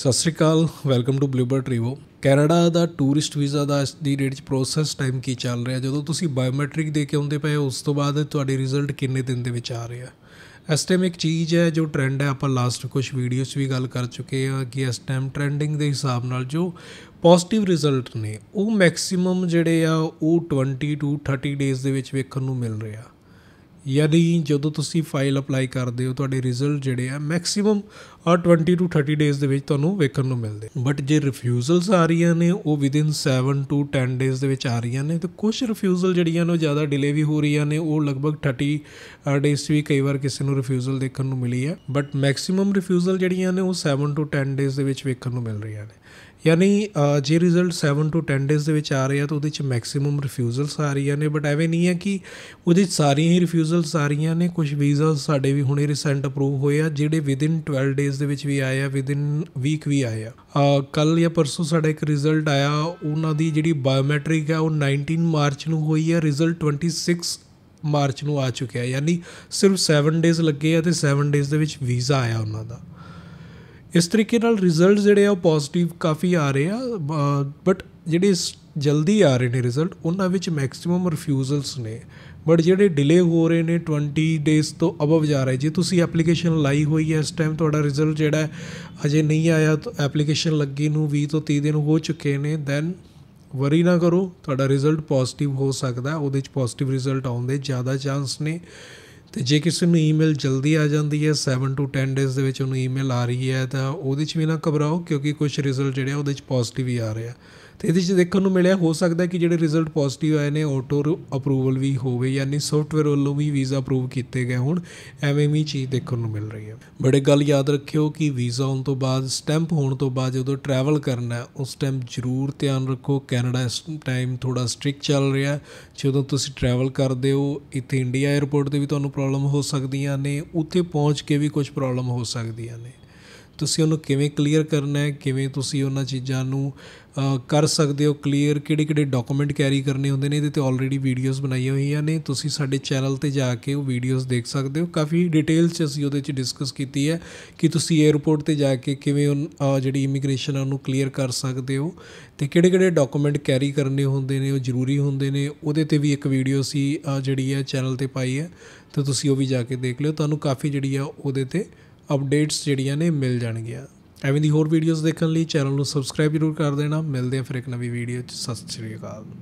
ਸਤਿ ਸ਼੍ਰੀ ਅਕਾਲ ਵੈਲਕਮ ਟੂ ਬਲੂਬਰਡ ਰਿਵੋ ਕੈਨੇਡਾ ਦਾ ਟੂਰਿਸਟ ਵੀਜ਼ਾ ਦਾ ਇਸ ਦੀ ਰੇਟ 'ਚ ਪ੍ਰੋਸੈਸ ਟਾਈਮ ਕੀ ਚੱਲ ਰਿਹਾ ਜਦੋਂ ਤੁਸੀਂ ਬਾਇਓਮੈਟ੍ਰਿਕ ਦੇ ਕੇ ਆਉਂਦੇ ਪਏ ਉਸ ਤੋਂ ਬਾਅਦ ਤੁਹਾਡੇ ਰਿਜ਼ਲਟ ਕਿੰਨੇ ਦਿਨ ਦੇ ਵਿੱਚ ਆ ਰਹੇ ਆ ਇਸ ਟਾਈਮ ਇੱਕ ਚੀਜ਼ ਹੈ ਜੋ ਟ੍ਰੈਂਡ ਹੈ ਆਪਾਂ ਲਾਸਟ ਕੁਝ ਵੀਡੀਓਸ ਵੀ ਗੱਲ ਕਰ ਚੁੱਕੇ ਆ ਕਿ ਇਸ ਟਾਈਮ ਟ੍ਰੈਂਡਿੰਗ ਦੇ ਹਿਸਾਬ ਨਾਲ ਜੋ ਪੋਜ਼ਿਟਿਵ ਰਿਜ਼ਲਟ ਨੇ ਉਹ ਮੈਕਸਿਮਮ ਜਿਹੜੇ ਆ ਉਹ 20 ਟੂ 30 ਡੇਜ਼ ਦੇ ਵਿੱਚ ਵੇਖਣ ਨੂੰ ਮਿਲ ਰਿਹਾ ਯਾਨੀ ਜਦੋਂ ਤੁਸੀਂ ਫਾਈਲ ਅਪਲਾਈ ਕਰਦੇ ਹੋ ਤੁਹਾਡੇ ਰਿਜ਼ਲਟ ਜਿਹੜੇ ਆ ਮੈਕਸਿਮਮ 20 ਟੂ 30 ਡੇਜ਼ ਦੇ ਵਿੱਚ ਤੁਹਾਨੂੰ ਵੇਖਣ ਨੂੰ ਮਿਲਦੇ ਬਟ ਜੇ ਰਿਫਿਊਜ਼ਲਸ ਆ ਰਹੀਆਂ ਨੇ ਉਹ ਵਿਦਿਨ 7 ਟੂ 10 ਡੇਜ਼ ਦੇ ਵਿੱਚ ਆ ਰਹੀਆਂ ਨੇ ਤੇ ਕੁਝ ਰਿਫਿਊਜ਼ਲ ਜਿਹੜੀਆਂ ਨੇ ਉਹ ਜ਼ਿਆਦਾ ਡਿਲੇ ਵੀ ਹੋ ਰਹੀਆਂ ਨੇ ਉਹ ਲਗਭਗ 30 ਡੇਜ਼ ਵੀ ਕਈ ਵਾਰ ਕਿਸੇ ਨੂੰ ਰਿਫਿਊਜ਼ਲ ਦੇਖਣ ਨੂੰ ਮਿਲੀ ਹੈ ਬਟ ਮੈਕਸਿਮਮ ਰਿਫਿਊਜ਼ਲ ਜਿਹੜੀਆਂ ਨੇ ਉਹ 7 ਟੂ 10 ਡੇਜ਼ ਦੇ ਵਿੱਚ ਵੇਖਣ ਨੂੰ ਮਿਲ ਰਹੀਆਂ ਨੇ ਯਾਨੀ ਜੇ ਰਿਜ਼ਲਟ 7 ਤੋਂ 10 ਡੇਜ਼ ਦੇ ਵਿੱਚ ਆ ਰਹੇ ਆ ਤਾਂ ਉਹਦੇ ਵਿੱਚ ਮੈਕਸਿਮਮ ਰਿਫਿਊਜ਼ਲਸ ਆ ਰਹੀਆਂ ਨੇ ਬਟ ਐਵੇਂ ਨਹੀਂ ਹੈ ਕਿ ਉਹਦੇ ਸਾਰੀਆਂ ਹੀ ਰਿਫਿਊਜ਼ਲਸ ਆ ਰਹੀਆਂ ਨੇ ਕੁਝ ਵੀਜ਼ਾ ਸਾਡੇ ਵੀ ਹੁਣੇ ਰੀਸੈਂਟ ਅਪਰੂਵ ਹੋਏ ਆ ਜਿਹੜੇ ਵਿਦਿਨ 12 ਡੇਜ਼ ਦੇ ਵਿੱਚ ਵੀ ਆਏ ਆ ਵਿਦਿਨ ਵੀਕ ਵੀ ਆਏ ਆ ਕੱਲ ਜਾਂ ਪਰਸੋਂ ਸਾਡਾ ਇੱਕ ਰਿਜ਼ਲਟ ਆਇਆ ਉਹਨਾਂ ਦੀ ਜਿਹੜੀ ਬਾਇਓਮੈਟ੍ਰਿਕ ਆ ਉਹ 19 ਮਾਰਚ ਨੂੰ ਹੋਈ ਆ ਰਿਜ਼ਲਟ 26 ਮਾਰਚ ਨੂੰ ਆ ਚੁੱਕਿਆ ਯਾਨੀ ਸਿਰਫ 7 ਡੇਜ਼ ਲੱਗੇ ਆ ਤੇ 7 ਡੇਜ਼ ਦੇ ਵਿੱਚ ਵੀਜ਼ਾ ਆਇਆ ਉਹਨਾਂ ਦਾ ਇਸ ਤਰੀਕੇ ਨਾਲ ਰਿਜ਼ਲਟ ਜਿਹੜੇ ਆ ਉਹ ਪੋਜ਼ਿਟਿਵ ਕਾਫੀ ਆ ਰਹੇ ਆ ਬਟ ਜਿਹੜੇ ਜਲਦੀ ਆ ਰਹੇ ਨੇ ਰਿਜ਼ਲਟ ਉਹਨਾਂ ਵਿੱਚ ਮੈਕਸਿਮਮ ਰਿਫਿਊਜ਼ਲਸ ਨੇ ਬਟ ਜਿਹੜੇ ਡਿਲੇ ਹੋ ਰਹੇ ਨੇ 20 ਡੇਸ ਤੋਂ ਅਬਵ ਜਾ ਰਹੇ ਜੇ ਤੁਸੀਂ ਐਪਲੀਕੇਸ਼ਨ ਲਾਈ ਹੋਈ ਹੈ ਇਸ ਟਾਈਮ ਤੁਹਾਡਾ ਰਿਜ਼ਲਟ ਜਿਹੜਾ ਅਜੇ ਨਹੀਂ ਆਇਆ ਤਾਂ ਐਪਲੀਕੇਸ਼ਨ ਲੱਗੀ ਨੂੰ 20 ਤੋਂ 30 ਦਿਨ ਹੋ ਚੁੱਕੇ ਨੇ ਦੈਨ ਵਰੀ ਨਾ ਕਰੋ ਤੁਹਾਡਾ ਰਿਜ਼ਲਟ ਪੋਜ਼ਿਟਿਵ ਹੋ ਸਕਦਾ ਉਹਦੇ ਵਿੱਚ ਪੋਜ਼ਿਟਿਵ ਰਿਜ਼ਲਟ ਆਉਣ ਦੇ ਜ਼ਿਆਦਾ ਚਾਂਸ ਨੇ ਤੇ ਜੇ ਕਿਸੇ ਨੂੰ ਈਮੇਲ ਜਲਦੀ ਆ ਜਾਂਦੀ ਹੈ 7 ਟੂ 10 ਡੇਸ ਦੇ ਵਿੱਚ ਉਹਨੂੰ ਈਮੇਲ ਆ ਰਹੀ ਹੈ ਤਾਂ ਉਹਦੇ 'ਚ ਵੀ ਨਾ ਘਬਰਾਓ ਕਿਉਂਕਿ ਕੁਝ ਰਿਜ਼ਲਟ ਜਿਹੜੇ ਉਹਦੇ 'ਚ ਪੋਜ਼ਿਟਿਵ ਹੀ ਆ ਰਹੇ ਆ ਤੇ ਇਹਦੇ 'ਚ ਦੇਖਣ ਨੂੰ ਮਿਲਿਆ ਹੋ ਸਕਦਾ ਕਿ ਜਿਹੜੇ ਰਿਜ਼ਲਟ ਪੋਜ਼ਿਟਿਵ ਆਏ ਨੇ ਆਟੋ ਅਪਰੂਵਲ ਵੀ ਹੋਵੇ ਯਾਨੀ ਸੌਫਟਵੇਅਰ ਵੱਲੋਂ ਵੀ ਵੀਜ਼ਾ ਅਪਰੂਵ ਕੀਤੇ ਗਏ ਹੁਣ ਐਵੇਂ ਵੀ ਚੀਜ਼ ਦੇਖਣ ਨੂੰ ਮਿਲ ਰਹੀ ਹੈ ਬੜੇ ਗੱਲ ਯਾਦ ਰੱਖਿਓ ਕਿ ਵੀਜ਼ਾ ਹੋਣ ਤੋਂ ਬਾਅਦ ਸਟੈਂਪ ਹੋਣ ਤੋਂ ਬਾਅਦ ਜਦੋਂ ਟਰੈਵਲ ਕਰਨਾ ਉਸ ਟਾਈਮ ਜ਼ਰੂਰ ਧਿਆਨ ਰੱਖੋ ਕੈਨੇਡਾ ਇਸ ਟਾਈਮ ਥੋੜਾ ਸਟ੍ਰਿਕਟ ਚੱਲ ਰਿਹਾ ਜਦੋਂ ਤੁਸੀਂ ਟਰੈਵਲ ਕਰਦੇ ਹੋ ਇੱਥੇ ਇੰਡੀਆ 에ਅਰਪੋਰਟ ਤੇ ਵੀ ਤੁਹਾਨੂੰ ਪ੍ਰੋਬਲਮ ਹੋ ਸਕਦੀਆਂ ਨੇ ਉੱਥੇ ਪਹੁੰਚ ਕੇ ਵੀ ਕੁਝ ਪ੍ਰੋਬਲਮ ਹੋ ਸਕਦੀਆਂ ਨੇ ਤੁਸੀਂ ਉਹਨੂੰ ਕਿਵੇਂ ਕਲੀਅਰ ਕਰਨਾ ਹੈ ਕਿਵੇਂ ਤੁਸੀਂ ਉਹਨਾਂ ਚੀਜ਼ਾਂ ਨੂੰ ਕਰ ਸਕਦੇ ਹੋ ਕਲੀਅਰ ਕਿਹੜੇ ਕਿਹੜੇ ਡਾਕੂਮੈਂਟ ਕੈਰੀ ਕਰਨੇ ਹੁੰਦੇ ਨੇ ਇਹਦੇ ਤੇ ਆਲਰੇਡੀ ਵੀਡੀਓਜ਼ ਬਣਾਈਆਂ ਹੋਈਆਂ ਨੇ ਤੁਸੀਂ ਸਾਡੇ ਚੈਨਲ ਤੇ ਜਾ ਕੇ ਉਹ ਵੀਡੀਓਜ਼ ਦੇਖ ਸਕਦੇ ਹੋ ਕਾਫੀ ਡਿਟੇਲ ਚ ਅਸੀਂ ਉਹਦੇ ਚ ਡਿਸਕਸ ਕੀਤੀ ਹੈ ਕਿ ਤੁਸੀਂ 에어ਪੋਰਟ ਤੇ ਜਾ ਕੇ ਕਿਵੇਂ ਜਿਹੜੀ ਇਮੀਗ੍ਰੇਸ਼ਨ ਆ ਉਹਨੂੰ ਕਲੀਅਰ ਕਰ ਸਕਦੇ ਹੋ ਤੇ ਕਿਹੜੇ ਕਿਹੜੇ ਡਾਕੂਮੈਂਟ ਕੈਰੀ ਕਰਨੇ ਹੁੰਦੇ ਨੇ ਉਹ ਜ਼ਰੂਰੀ ਹੁੰਦੇ ਨੇ ਉਹਦੇ ਤੇ ਵੀ ਇੱਕ ਵੀਡੀਓ ਸੀ ਜਿਹੜੀ ਹੈ ਚੈਨਲ ਤੇ ਪਾਈ ਹੈ ਤਾਂ ਤੁਸੀਂ ਉਹ ਵੀ ਜਾ ਕੇ ਦੇਖ ਲਿਓ ਤੁਹਾਨੂੰ ਕਾਫੀ ਜਿਹੜੀ ਆ ਉਹਦੇ ਤੇ ਅਪਡੇਟਸ ਜਿਹੜੀਆਂ ਨੇ ਮਿਲ ਜਾਣਗੀਆਂ ਐਵੇਂ ਦੀ ਹੋਰ ਵੀਡੀਓਜ਼ ਦੇਖਣ ਲਈ ਚੈਨਲ ਨੂੰ ਸਬਸਕ੍ਰਾਈਬ ਜ਼ਰੂਰ ਕਰ ਦੇਣਾ ਮਿਲਦੇ ਆ ਫਿਰ ਇੱਕ ਨਵੀਂ ਵੀਡੀਓ 'ਚ ਸਤਿ ਸ਼੍ਰੀ ਅਕਾਲ